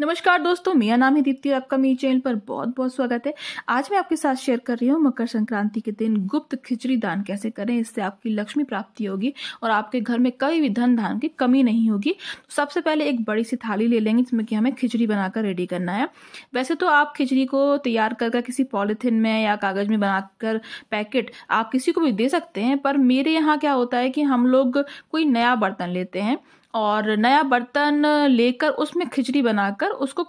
नमस्कार दोस्तों मेरा नाम है दीप्ति आपका मेरी चैनल पर बहुत बहुत स्वागत है आज मैं आपके साथ शेयर कर रही हूँ मकर संक्रांति के दिन गुप्त खिचड़ी दान कैसे करें इससे आपकी लक्ष्मी प्राप्ति होगी और आपके घर में कई भी धन धान की कमी नहीं होगी तो सबसे पहले एक बड़ी सी थाली ले लेंगे जिसमें कि हमें खिचड़ी बनाकर रेडी करना है वैसे तो आप खिचड़ी को तैयार कर, कर किसी पॉलिथिन में या कागज में बनाकर पैकेट आप किसी को भी दे सकते हैं पर मेरे यहाँ क्या होता है कि हम लोग कोई नया बर्तन लेते हैं और नया बर्तन लेकर उसमें खिचड़ी बनाकर उसको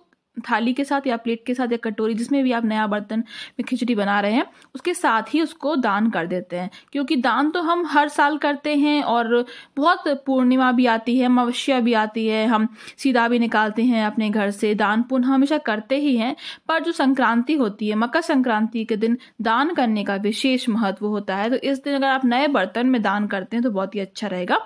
थाली के साथ या प्लेट के साथ या कटोरी जिसमें भी आप नया बर्तन में खिचड़ी बना रहे हैं उसके साथ ही उसको दान कर देते हैं क्योंकि दान तो हम हर साल करते हैं और बहुत पूर्णिमा भी आती है अमावस्या भी आती है हम सीधा भी निकालते हैं अपने घर से दान पुण्य हमेशा करते ही हैं पर जो संक्रांति होती है मकर संक्रांति के दिन दान करने का विशेष महत्व होता है तो इस दिन अगर आप नए बर्तन में दान करते हैं तो बहुत ही अच्छा रहेगा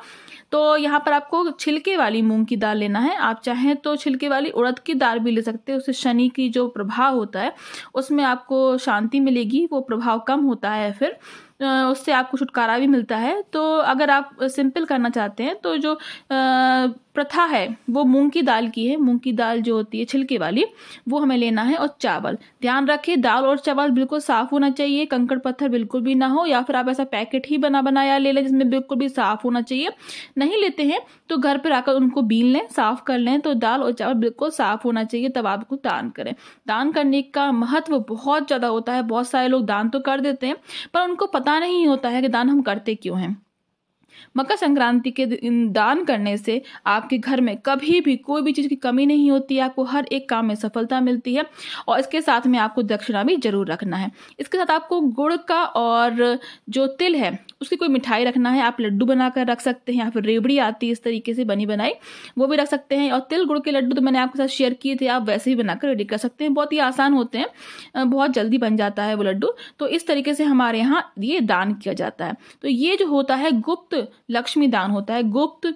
तो यहाँ पर आपको छिलके वाली मूंग की दाल लेना है आप चाहें तो छिलके वाली उड़द की दाल भी ले सकते सकते उस शनि की जो प्रभाव होता है उसमें आपको शांति मिलेगी वो प्रभाव कम होता है फिर उससे आपको छुटकारा भी मिलता है तो अगर आप सिंपल करना चाहते हैं तो जो प्रथा है वो मूंग की दाल की है मूंग की दाल जो होती है छिलके वाली वो हमें लेना है और चावल ध्यान रखें दाल और चावल बिल्कुल साफ होना चाहिए कंकड़ पत्थर बिल्कुल भी ना हो या फिर आप ऐसा पैकेट ही बना बनाया ले लें जिसमें बिल्कुल भी साफ होना चाहिए नहीं लेते हैं तो घर पर आकर उनको बीन लें साफ कर लें तो दाल और चावल बिल्कुल साफ होना चाहिए तब आपको दान करें दान करने का महत्व बहुत ज़्यादा होता है बहुत सारे लोग दान तो कर देते हैं पर उनको पता पता नहीं होता है कि दान हम करते क्यों हैं मकर संक्रांति के दिन दान करने से आपके घर में कभी भी कोई भी चीज़ की कमी नहीं होती आपको हर एक काम में सफलता मिलती है और इसके साथ में आपको दक्षिणा भी जरूर रखना है इसके साथ आपको गुड़ का और जो तिल है उसकी कोई मिठाई रखना है आप लड्डू बनाकर रख सकते हैं या फिर रेबड़ी आती है इस तरीके से बनी बनाई वो भी रख सकते हैं और तिल गुड़ के लड्डू तो मैंने आपके साथ शेयर किए थे आप वैसे ही बनाकर रेडी कर सकते हैं बहुत ही आसान होते हैं बहुत जल्दी बन जाता है वो लड्डू तो इस तरीके से हमारे यहाँ ये दान किया जाता है तो ये जो होता है गुप्त लक्ष्मी दान होता है गुप्त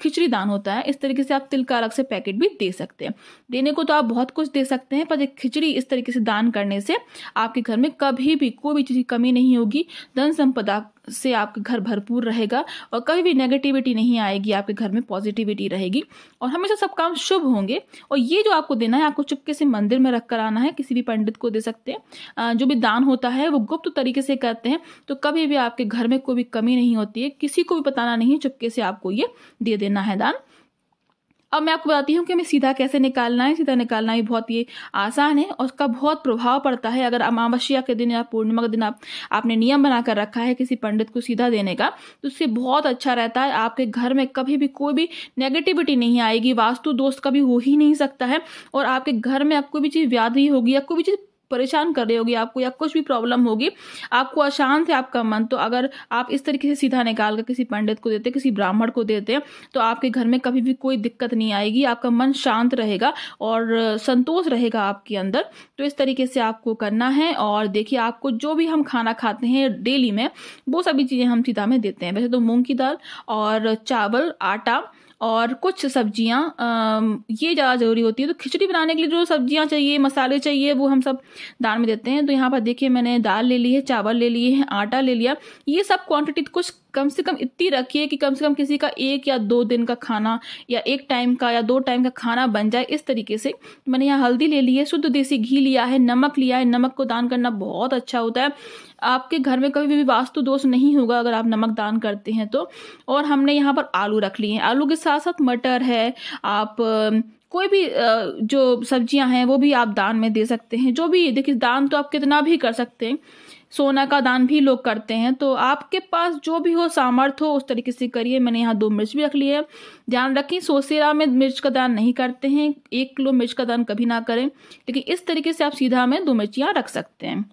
खिचड़ी दान होता है इस तरीके से आप तिल का अलग से पैकेट भी दे सकते हैं देने को तो आप बहुत कुछ दे सकते हैं पर एक खिचड़ी इस तरीके से दान करने से आपके घर में कभी भी कोई भी चीज़ की कमी नहीं होगी धन संपदा से आपका घर भरपूर रहेगा और कभी भी नेगेटिविटी नहीं आएगी आपके घर में पॉजिटिविटी रहेगी और हमेशा सब काम शुभ होंगे और ये जो आपको देना है आपको चुपके से मंदिर में रख कर आना है किसी भी पंडित को दे सकते हैं जो भी दान होता है वो गुप्त तरीके से करते हैं तो कभी भी आपके घर में कोई भी कमी नहीं होती है किसी को भी बताना नहीं चुपके से आपको ये दे देना है दान अब मैं आपको बताती हूँ कि हमें सीधा कैसे निकालना है सीधा निकालना भी बहुत ही आसान है और उसका बहुत प्रभाव पड़ता है अगर अमावस्या के दिन या पूर्णिमा के दिन आप आपने नियम बनाकर रखा है किसी पंडित को सीधा देने का तो उससे बहुत अच्छा रहता है आपके घर में कभी भी कोई भी नेगेटिविटी नहीं आएगी वास्तु दोस्त कभी हो ही नहीं सकता है और आपके घर में आपको भी चीज़ व्याधि होगी या कोई भी चीज़ परेशान कर रही होगी आपको या कुछ भी प्रॉब्लम होगी आपको अशांत है आपका मन तो अगर आप इस तरीके से सीधा निकाल कर किसी पंडित को देते किसी ब्राह्मण को देते तो आपके घर में कभी भी कोई दिक्कत नहीं आएगी आपका मन शांत रहेगा और संतोष रहेगा आपके अंदर तो इस तरीके से आपको करना है और देखिए आपको जो भी हम खाना खाते हैं डेली में वो सभी चीज़ें हम सीधा में देते हैं वैसे तो मूंग की दाल और चावल आटा और कुछ सब्जियाँ ये ज़्यादा ज़रूरी होती है तो खिचड़ी बनाने के लिए जो सब्जियाँ चाहिए मसाले चाहिए वो हम सब दाल में देते हैं तो यहाँ पर देखिए मैंने दाल ले ली है चावल ले लिए हैं आटा ले लिया ये सब क्वांटिटी कुछ कम से कम इतनी रखिए कि कम से कम किसी का एक या दो दिन का खाना या एक टाइम का या दो टाइम का खाना बन जाए इस तरीके से मैंने यहाँ हल्दी ले ली है शुद्ध देसी घी लिया है नमक लिया है नमक को दान करना बहुत अच्छा होता है आपके घर में कभी भी वास्तु दोष नहीं होगा अगर आप नमक दान करते हैं तो और हमने यहाँ पर आलू रख लिए हैं आलू के साथ साथ मटर है आप कोई भी जो सब्जियां हैं वो भी आप दान में दे सकते हैं जो भी देखिए दान तो आप कितना भी कर सकते हैं सोना का दान भी लोग करते हैं तो आपके पास जो भी हो सामर्थ हो उस तरीके से करिए मैंने यहाँ दो मिर्च भी रख ली है ध्यान रखें सोसेरा में मिर्च का दान नहीं करते हैं एक किलो मिर्च का दान कभी ना करें लेकिन इस तरीके से आप सीधा में दो मिर्चियाँ रख सकते हैं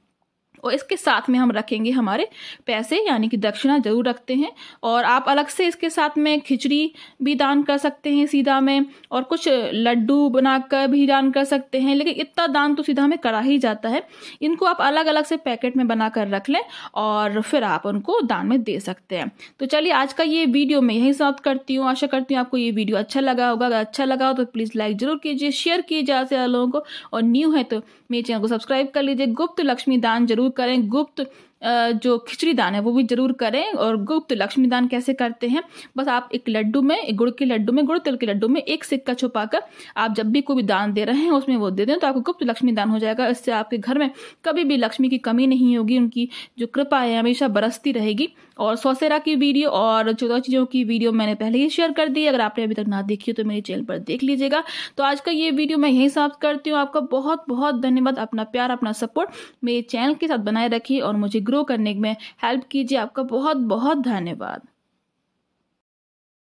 और इसके साथ में हम रखेंगे हमारे पैसे यानी कि दक्षिणा जरूर रखते हैं और आप अलग से इसके साथ में खिचड़ी भी दान कर सकते हैं सीधा में और कुछ लड्डू बनाकर भी दान कर सकते हैं लेकिन इतना दान तो सीधा हमें करा ही जाता है इनको आप अलग अलग से पैकेट में बना कर रख लें और फिर आप उनको दान में दे सकते हैं तो चलिए आज का ये वीडियो मैं यही समाप्त करती हूँ आशा करती हूँ आपको ये वीडियो अच्छा लगा होगा अगर अच्छा लगा हो तो प्लीज़ लाइक जरूर कीजिए शेयर कीजिए ज़्यादा से ज़्यादा लोगों को और न्यू है तो मेरे चैनल को सब्सक्राइब कर लीजिए गुप्त लक्ष्मी दान जरूर करें गुप्त जो खिचड़ी दान है वो भी जरूर करें और गुप्त लक्ष्मी दान कैसे करते हैं बस आप एक लड्डू में गुड़ के लड्डू में गुड़ तिल के लड्डू में एक सिक्का छुपा कर आप जब भी कोई भी दान दे रहे हैं उसमें वो दे दें तो आपको गुप्त लक्ष्मी दान हो जाएगा इससे आपके घर में कभी भी लक्ष्मी की कमी नहीं होगी उनकी जो कृपा है हमेशा बरसती रहेगी और सौसेरा की वीडियो और चौदह चीज़ों की वीडियो मैंने पहले ही शेयर कर दी अगर आपने अभी तक ना देखी तो मेरे चैनल पर देख लीजिएगा तो आज का ये वीडियो मैं यही समाप्त करती हूँ आपका बहुत बहुत धन्यवाद अपना प्यार अपना सपोर्ट मेरे चैनल के साथ बनाए रखिए और मुझे ग्रो करने में हेल्प कीजिए आपका बहुत बहुत धन्यवाद